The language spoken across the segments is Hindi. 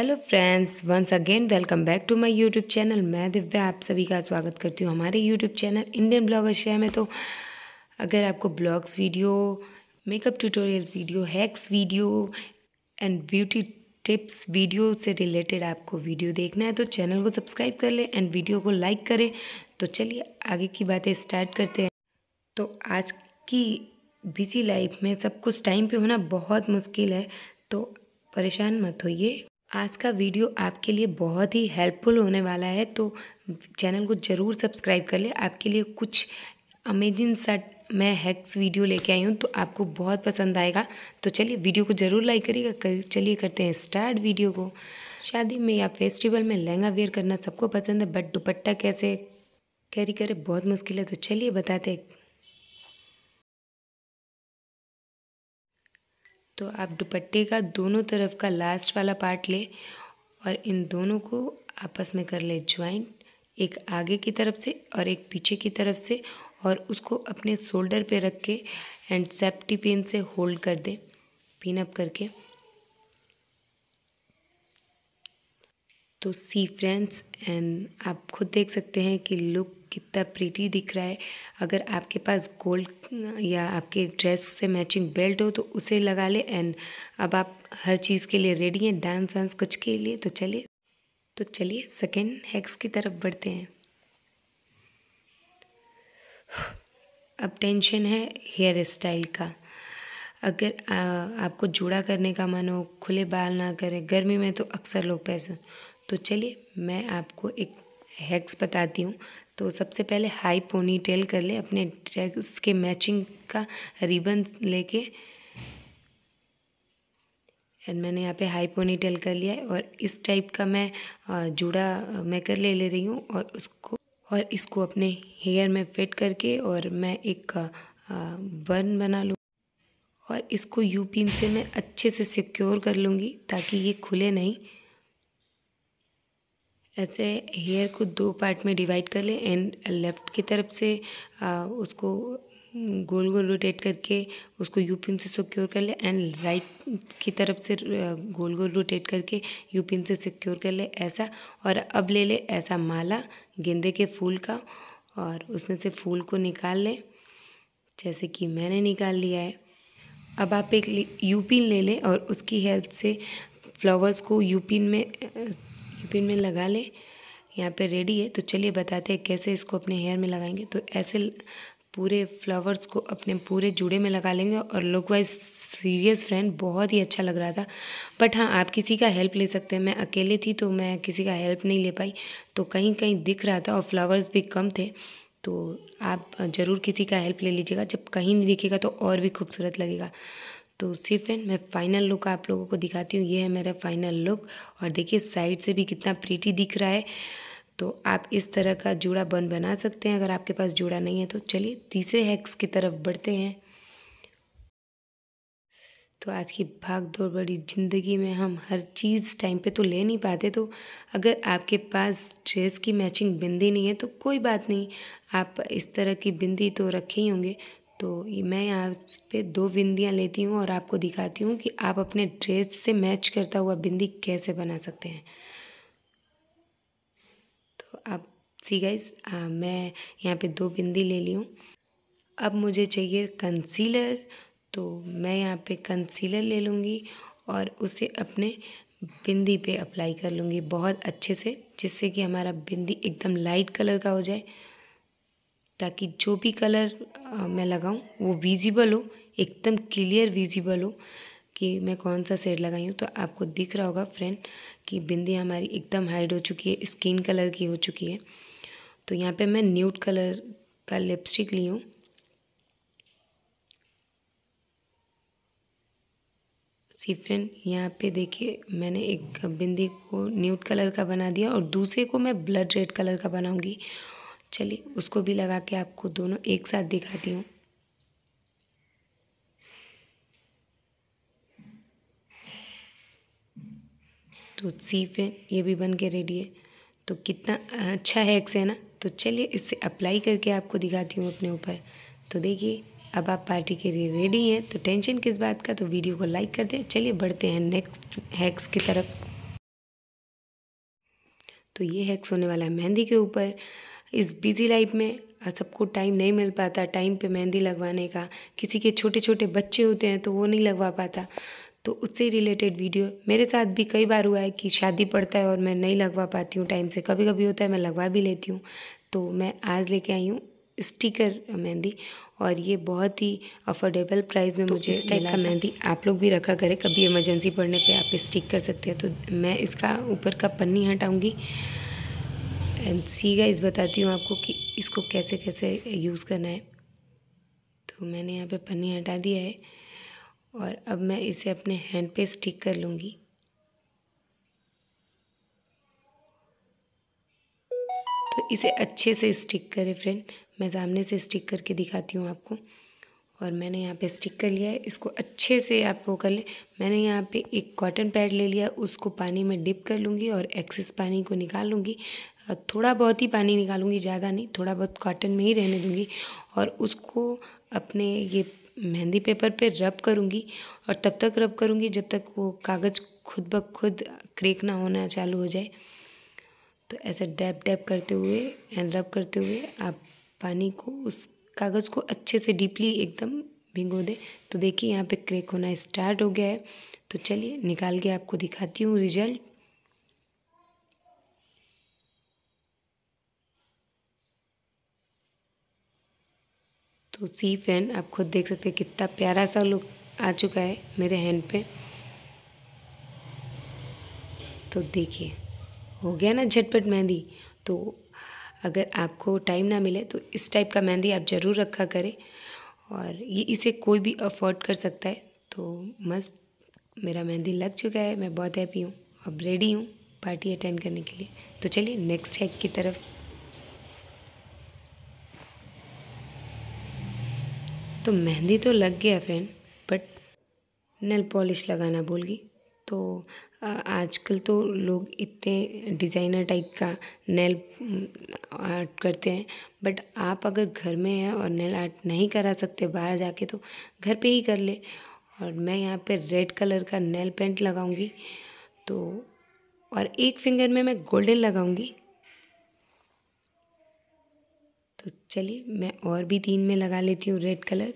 hello friends once again welcome back to my YouTube channel मैं दिव्या आप सभी का स्वागत करती हूँ हमारे YouTube channel Indian blogger share में तो अगर आपको blogs video makeup tutorials video hacks video and beauty tips video से रिलेटेड आपको वीडियो देखना है तो चैनल को सब्सक्राइब कर लें एंड वीडियो को लाइक करें तो चलिए आगे की बातें स्टार्ट करते हैं तो आज की बिजी लाइफ में सब कुछ टाइम पर होना बहुत मुश्किल है तो परेशान मत होइए आज का वीडियो आपके लिए बहुत ही हेल्पफुल होने वाला है तो चैनल को ज़रूर सब्सक्राइब कर ले आपके लिए कुछ अमेजिंग सा मैं हैक्स वीडियो लेके आई हूँ तो आपको बहुत पसंद आएगा तो चलिए वीडियो को ज़रूर लाइक करिएगा कर, चलिए करते हैं स्टार्ट वीडियो को शादी में या फेस्टिवल में लहंगा वेयर करना सबको पसंद है बट दुपट्टा कैसे कैरी करे बहुत मुश्किल है तो चलिए बताते हैं तो आप दुपट्टे का दोनों तरफ का लास्ट वाला पार्ट ले और इन दोनों को आपस में कर ले ज्वाइंट एक आगे की तरफ से और एक पीछे की तरफ से और उसको अपने शोल्डर पे रख के एंड सेफ्टी पिन से होल्ड कर दें पिन अप करके तो सी फ्रेंड्स एंड आप खुद देख सकते हैं कि लुक कितना प्रीटी दिख रहा है अगर आपके पास गोल्ड या आपके ड्रेस से मैचिंग बेल्ट हो तो उसे लगा ले एंड अब आप हर चीज़ के लिए रेडी हैं डांस वांस कुछ के लिए तो चलिए तो चलिए सेकेंड हैक्स की तरफ बढ़ते हैं अब टेंशन है हेयर स्टाइल का अगर आ, आपको जुड़ा करने का मन हो खुले बाल ना करें गर्मी में तो अक्सर लोग पैसे तो चलिए मैं आपको एक हैक्स बताती हूँ तो सबसे पहले हाई पोनी टेल कर ले अपने ड्रेस के मैचिंग का रिबन लेके एंड मैंने यहाँ पे हाई पोनी टेल कर लिया है और इस टाइप का मैं जुड़ा मैं कर ले ले रही हूँ और उसको और इसको अपने हेयर में फिट करके और मैं एक बर्न बना लूँ और इसको यू पिन से मैं अच्छे से सिक्योर कर लूँगी ताकि ये खुले नहीं ऐसे हेयर को दो पार्ट में डिवाइड कर ले एंड लेफ़्ट की तरफ से आ, उसको हम्म, गोल गोल रोटेट करके उसको यू पिन से सिक्योर कर ले एंड राइट की तरफ से गोल गोल रोटेट करके यू पिन से सिक्योर कर ले ऐसा और अब ले ले ऐसा माला गेंदे के फूल का और उसमें से फूल को निकाल लें जैसे कि मैंने निकाल लिया है अब आप एक यू पिन ले लें और उसकी हेल्प से फ्लावर्स को यू पिन में ये पिन में लगा ले यहाँ पे रेडी है तो चलिए बताते हैं कैसे इसको अपने हेयर में लगाएंगे तो ऐसे पूरे फ्लावर्स को अपने पूरे जुड़े में लगा लेंगे और लुक वाइज सीरियस फ्रेंड बहुत ही अच्छा लग रहा था बट हाँ आप किसी का हेल्प ले सकते हैं मैं अकेले थी तो मैं किसी का हेल्प नहीं ले पाई तो कहीं कहीं दिख रहा था और फ्लावर्स भी कम थे तो आप ज़रूर किसी का हेल्प ले लीजिएगा जब कहीं नहीं दिखेगा तो और भी खूबसूरत लगेगा तो एंड मैं फाइनल लुक आप लोगों को दिखाती हूँ ये है मेरा फाइनल लुक और देखिए साइड से भी कितना प्रीटी दिख रहा है तो आप इस तरह का जूड़ा बन बना सकते हैं अगर आपके पास जूड़ा नहीं है तो चलिए तीसरे हैक्स की तरफ बढ़ते हैं तो आज की भाग दौड़ बड़ी ज़िंदगी में हम हर चीज़ टाइम पे तो ले नहीं पाते तो अगर आपके पास ड्रेस की मैचिंग बिंदी नहीं है तो कोई बात नहीं आप इस तरह की बिंदी तो रखे ही होंगे तो मैं यहाँ पे दो बिंदियाँ लेती हूँ और आपको दिखाती हूँ कि आप अपने ड्रेस से मैच करता हुआ बिंदी कैसे बना सकते हैं तो आप सी गाइज मैं यहाँ पे दो बिंदी ले ली हूँ अब मुझे चाहिए कंसीलर तो मैं यहाँ पे कंसीलर ले लूँगी और उसे अपने बिंदी पे अप्लाई कर लूँगी बहुत अच्छे से जिससे कि हमारा बिंदी एकदम लाइट कलर का हो जाए ताकि जो भी कलर मैं लगाऊँ वो विजिबल हो एकदम क्लियर विजिबल हो कि मैं कौन सा शेड लगाई हूँ तो आपको दिख रहा होगा फ्रेंड कि बिंदी हमारी एकदम हाइड हो चुकी है स्किन कलर की हो चुकी है तो यहाँ पे मैं न्यूट कलर का लिपस्टिक ली हूँ सी फ्रेंड यहाँ पे देखिए मैंने एक बिंदी को न्यूट कलर का बना दिया और दूसरे को मैं ब्लड रेड कलर का बनाऊँगी चलिए उसको भी लगा के आपको दोनों एक साथ दिखाती हूँ तो सी फ्रेम ये भी बन के रेडी है तो कितना अच्छा है एक्स है ना तो चलिए इससे अप्लाई करके आपको दिखाती हूँ अपने ऊपर तो देखिए अब आप पार्टी के लिए रेडी हैं तो टेंशन किस बात का तो वीडियो को लाइक कर दें चलिए बढ़ते हैं नेक्स्ट हैक्स की तरफ तो ये हैक्स होने वाला है मेहंदी के ऊपर इस बिज़ी लाइफ में सबको टाइम नहीं मिल पाता टाइम पे मेहंदी लगवाने का किसी के छोटे छोटे बच्चे होते हैं तो वो नहीं लगवा पाता तो उससे रिलेटेड वीडियो मेरे साथ भी कई बार हुआ है कि शादी पड़ता है और मैं नहीं लगवा पाती हूँ टाइम से कभी कभी होता है मैं लगवा भी लेती हूँ तो मैं आज लेके आई हूँ स्टिकर मेहंदी और ये बहुत ही अफोर्डेबल प्राइस में तो मुझे इस टाइप का मेहंदी आप लोग भी रखा करें कभी इमरजेंसी पड़ने पे आप स्टिक कर सकते हैं तो मैं इसका ऊपर का पन्नी हटाऊँगी एंड सी गाइस बताती हूँ आपको कि इसको कैसे कैसे यूज़ करना है तो मैंने यहाँ पे पन्नी हटा दिया है और अब मैं इसे अपने हैंड पे स्टिक कर लूँगी तो इसे अच्छे से स्टिक करें फ्रेंड मैं सामने से स्टिक करके दिखाती हूँ आपको और मैंने यहाँ पे स्टिक कर लिया है इसको अच्छे से आप वो कर ले मैंने यहाँ पे एक कॉटन पैड ले लिया उसको पानी में डिप कर लूँगी और एक्सेस पानी को निकाल लूँगी थोड़ा बहुत ही पानी निकालूँगी ज़्यादा नहीं थोड़ा बहुत कॉटन में ही रहने दूँगी और उसको अपने ये मेहंदी पेपर पे रब करूँगी और तब तक रब करूँगी जब तक वो कागज़ खुद ब खुद क्रेक ना होना चालू हो जाए तो ऐसे डैप डैप करते हुए एंड रब करते हुए आप पानी को उस कागज़ को अच्छे से डीपली एकदम भिंगो दे तो देखिए यहाँ पे क्रेक होना स्टार्ट हो गया है तो चलिए निकाल के आपको दिखाती हूँ रिजल्ट तो सी फैन आप खुद देख सकते हैं कितना प्यारा सा लुक आ चुका है मेरे हैंड पे तो देखिए हो गया ना झटपट मेहंदी तो अगर आपको टाइम ना मिले तो इस टाइप का मेहंदी आप ज़रूर रखा करें और ये इसे कोई भी अफोर्ड कर सकता है तो मस्त मेरा मेहंदी लग चुका है मैं बहुत हैप्पी हूँ अब रेडी हूँ पार्टी अटेंड करने के लिए तो चलिए नेक्स्ट हैक की तरफ तो मेहंदी तो लग गया फ्रेंड बट नल पॉलिश लगाना भूल गई तो आजकल तो लोग इतने डिज़ाइनर टाइप का नेल आर्ट करते हैं बट आप अगर घर में हैं और नेल आर्ट नहीं करा सकते बाहर जाके तो घर पे ही कर ले और मैं यहाँ पे रेड कलर का नेल पेंट लगाऊंगी तो और एक फिंगर में मैं गोल्डन लगाऊंगी तो चलिए मैं और भी तीन में लगा लेती हूँ रेड कलर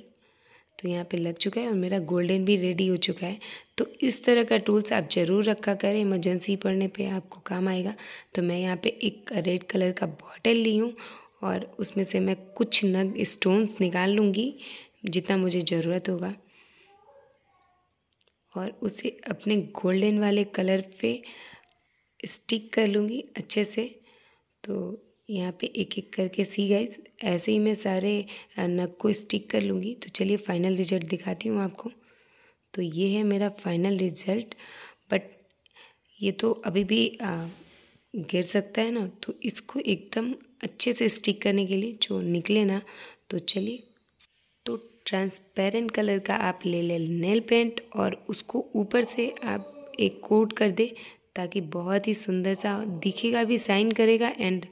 तो यहाँ पे लग चुका है और मेरा गोल्डन भी रेडी हो चुका है तो इस तरह का टूल्स आप ज़रूर रखा करें इमरजेंसी पड़ने पे आपको काम आएगा तो मैं यहाँ पे एक रेड कलर का बॉटल ली हूँ और उसमें से मैं कुछ नग स्टोन्स निकाल लूँगी जितना मुझे ज़रूरत होगा और उसे अपने गोल्डन वाले कलर पे स्टिक कर लूँगी अच्छे से तो यहाँ पे एक एक करके सी गए ऐसे ही मैं सारे नग को स्टिक कर लूँगी तो चलिए फाइनल रिजल्ट दिखाती हूँ आपको तो ये है मेरा फाइनल रिजल्ट बट ये तो अभी भी आ, गिर सकता है ना तो इसको एकदम अच्छे से स्टिक करने के लिए जो निकले ना तो चलिए तो ट्रांसपेरेंट कलर का आप ले ले नेल पेंट और उसको ऊपर से आप एक कोट कर दे ताकि बहुत ही सुंदर सा दिखेगा भी साइन करेगा एंड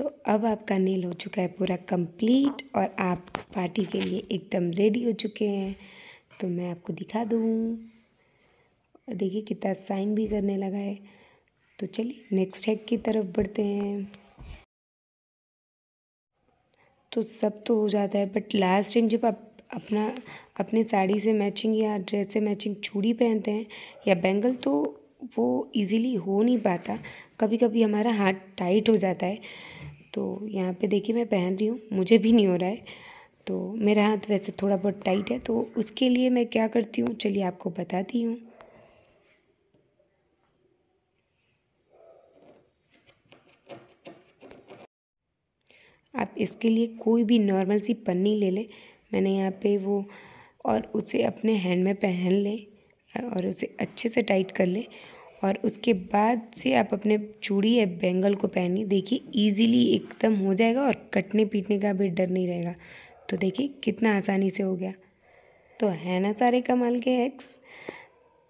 तो अब आपका नील हो चुका है पूरा कंप्लीट और आप पार्टी के लिए एकदम रेडी हो चुके हैं तो मैं आपको दिखा दूँ देखिए कितना साइन भी करने लगा है तो चलिए नेक्स्ट हैक की तरफ बढ़ते हैं तो सब तो हो जाता है बट लास्ट टाइम जब आप अपना अपने साड़ी से मैचिंग या ड्रेस से मैचिंग चूड़ी पहनते हैं या बैंगल तो वो इजीली हो नहीं पाता कभी कभी हमारा हाथ टाइट हो जाता है तो यहाँ पे देखिए मैं पहन रही हूँ मुझे भी नहीं हो रहा है तो मेरा हाथ वैसे थोड़ा बहुत टाइट है तो उसके लिए मैं क्या करती हूँ चलिए आपको बताती हूँ आप इसके लिए कोई भी नॉर्मल सी पन्नी ले लें मैंने यहाँ पे वो और उसे अपने हैंड में पहन लें और उसे अच्छे से टाइट कर लें और उसके बाद से आप अपने चूड़ी या बैंगल को पहनिए देखिए इजीली एकदम हो जाएगा और कटने पीटने का भी डर नहीं रहेगा तो देखिए कितना आसानी से हो गया तो है ना सारे कमाल के एक्स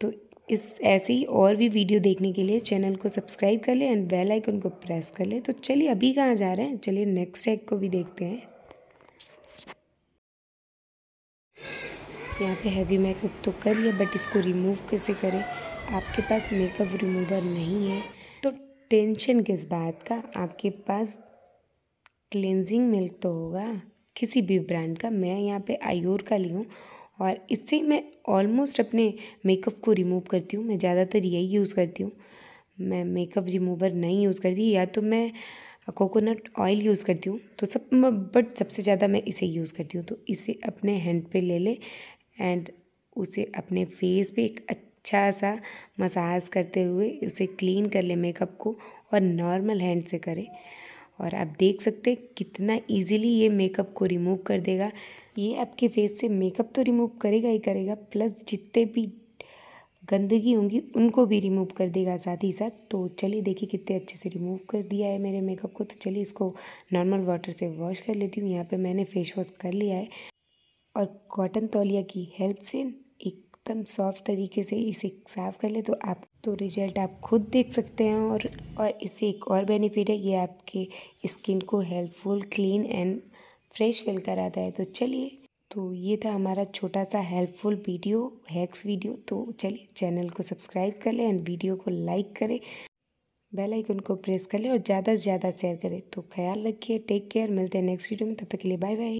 तो इस ऐसे ही और भी वीडियो देखने के लिए चैनल को सब्सक्राइब कर लें एंड बेल आइकन को प्रेस कर ले तो चलिए अभी कहाँ जा रहे हैं चलिए नेक्स्ट एग को भी देखते हैं यहाँ पे हैवी मेकअप तो कर लिया बट इसको रिमूव कैसे करें आपके पास मेकअप रिमूवर नहीं है तो टेंशन किस बात का आपके पास क्लेंजिंग मिल्क तो होगा किसी भी ब्रांड का मैं यहाँ पे आयोर का ली हूँ और इससे मैं ऑलमोस्ट अपने मेकअप को रिमूव करती हूँ मैं ज़्यादातर यही यूज़ करती हूँ मैं मेकअप रिमूवर नहीं यूज़ करती या तो मैं कोकोनट ऑयल यूज़ करती हूँ तो सब बट सबसे ज़्यादा मैं इसे यूज़ करती हूँ तो इसे अपने हैंड पे ले ले एंड उसे अपने फेस पे एक अच्छा सा मसाज करते हुए उसे क्लीन कर ले मेकअप को और नॉर्मल हैंड से करें और आप देख सकते हैं कितना इजीली ये मेकअप को रिमूव कर देगा ये आपके फेस से मेकअप तो रिमूव करेगा ही करेगा प्लस जितने भी गंदगी होंगी उनको भी रिमूव कर देगा साथ ही साथ तो चलिए देखिए कितने अच्छे से रिमूव कर दिया है मेरे मेकअप को तो चलिए इसको नॉर्मल वाटर से वॉश कर लेती हूँ यहाँ पर मैंने फेस वॉश कर लिया है और कॉटन तौलिया की हेल्प से एकदम सॉफ्ट तरीके से इसे साफ़ कर ले तो आप तो रिजल्ट आप खुद देख सकते हैं और और इससे एक और बेनिफिट है ये आपके स्किन को helpful clean and fresh feel कराता है तो चलिए तो ये था हमारा छोटा सा हेल्पफुल वीडियो हैक्स वीडियो तो चलिए चैनल को सब्सक्राइब कर लें एंड वीडियो को लाइक करें बेल आइकन को प्रेस कर लें और ज़्यादा से ज़्यादा शेयर करें तो ख्याल रखिए टेक केयर मिलते हैं नेक्स्ट वीडियो में तब तक के लिए बाय बाय